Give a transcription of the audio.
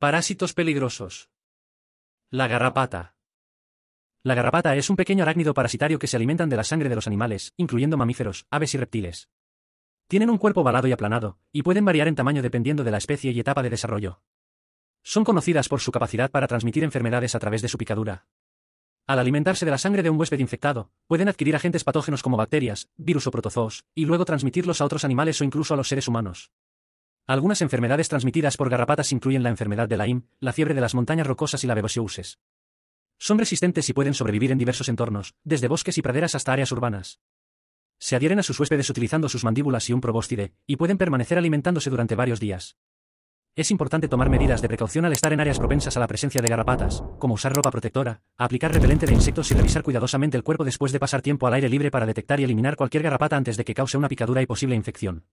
Parásitos peligrosos. La garrapata. La garrapata es un pequeño arácnido parasitario que se alimentan de la sangre de los animales, incluyendo mamíferos, aves y reptiles. Tienen un cuerpo balado y aplanado, y pueden variar en tamaño dependiendo de la especie y etapa de desarrollo. Son conocidas por su capacidad para transmitir enfermedades a través de su picadura. Al alimentarse de la sangre de un huésped infectado, pueden adquirir agentes patógenos como bacterias, virus o protozoos, y luego transmitirlos a otros animales o incluso a los seres humanos. Algunas enfermedades transmitidas por garrapatas incluyen la enfermedad de la Im, la fiebre de las montañas rocosas y la bebosiouses. Son resistentes y pueden sobrevivir en diversos entornos, desde bosques y praderas hasta áreas urbanas. Se adhieren a sus huéspedes utilizando sus mandíbulas y un probóstide, y pueden permanecer alimentándose durante varios días. Es importante tomar medidas de precaución al estar en áreas propensas a la presencia de garrapatas, como usar ropa protectora, aplicar repelente de insectos y revisar cuidadosamente el cuerpo después de pasar tiempo al aire libre para detectar y eliminar cualquier garrapata antes de que cause una picadura y posible infección.